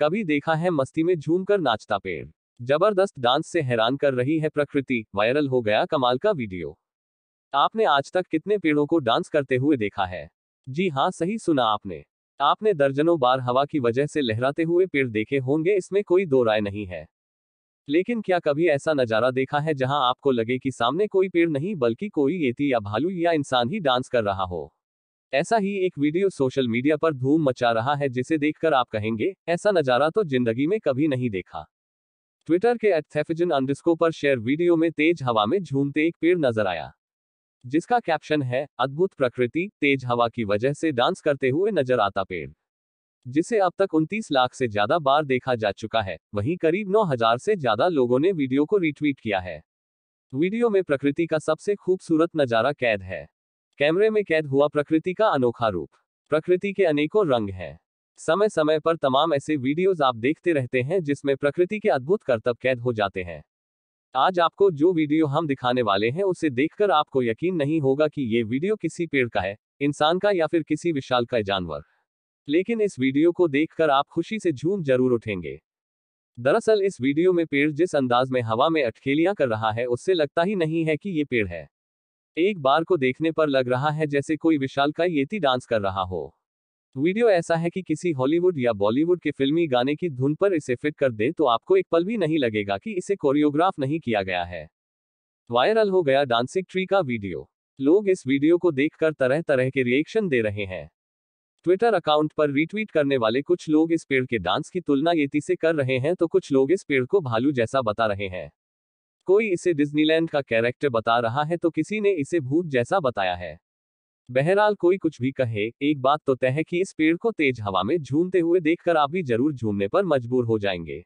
कभी देखा है मस्ती में झूम कर नाचता पेड़ जबरदस्त डांस से हैरान कर रही है प्रकृति वायरल हो गया कमाल का वीडियो आपने आज तक कितने पेड़ों को डांस करते हुए देखा है जी हाँ सही सुना आपने आपने दर्जनों बार हवा की वजह से लहराते हुए पेड़ देखे होंगे इसमें कोई दो राय नहीं है लेकिन क्या कभी ऐसा नजारा देखा है जहां आपको लगे कि सामने कोई पेड़ नहीं बल्कि कोई येती या भालू या इंसान ही डांस कर रहा हो ऐसा ही एक वीडियो सोशल मीडिया पर धूम मचा रहा है जिसे देखकर आप कहेंगे ऐसा नजारा तो जिंदगी में कभी नहीं देखा ट्विटर के एथेफिजन अंडस्को पर शेयर वीडियो में तेज हवा में झूमते एक पेड़ नजर आया जिसका कैप्शन है अद्भुत प्रकृति तेज हवा की वजह से डांस करते हुए नजर आता पेड़ जिसे अब तक उनतीस लाख से ज्यादा बार देखा जा चुका है वहीं करीब नौ हजार से ज्यादा लोगों ने वीडियो को रिट्वीट किया है वीडियो में प्रकृति का सबसे खूबसूरत नजारा कैद है कैमरे में कैद हुआ प्रकृति का अनोखा रूप प्रकृति के अनेकों रंग हैं समय समय पर तमाम ऐसे वीडियोस आप देखते रहते हैं जिसमें प्रकृति के अद्भुत कर्तव्य कैद हो जाते हैं आज आपको जो वीडियो हम दिखाने वाले हैं उसे देखकर आपको यकीन नहीं होगा कि ये वीडियो किसी पेड़ का है इंसान का या फिर किसी विशाल का जानवर लेकिन इस वीडियो को देखकर आप खुशी से झूम जरूर उठेंगे दरअसल इस वीडियो में पेड़ जिस अंदाज में हवा में अटकेलियां कर रहा है उससे लगता ही नहीं है कि ये पेड़ है एक बार को देखने पर लग रहा है जैसे कोई विशाल का येती डांस कर रहा हो वीडियो ऐसा है कि किसी हॉलीवुड या बॉलीवुड के फिल्मी गाने की धुन पर इसे फिट कर दे तो आपको एक पल भी नहीं लगेगा कि इसे कोरियोग्राफ नहीं किया गया है वायरल हो गया डांसिंग ट्री का वीडियो लोग इस वीडियो को देखकर तरह तरह के रिएक्शन दे रहे हैं ट्विटर अकाउंट पर रीट्वीट करने वाले कुछ लोग इस पेड़ के डांस की तुलना येती से कर रहे हैं तो कुछ लोग इस पेड़ को भालू जैसा बता रहे हैं कोई इसे डिज्नीलैंड का कैरेक्टर बता रहा है तो किसी ने इसे भूत जैसा बताया है बहरहाल कोई कुछ भी कहे एक बात तो तय है कि इस पेड़ को तेज हवा में झूमते हुए देखकर आप भी जरूर झूमने पर मजबूर हो जाएंगे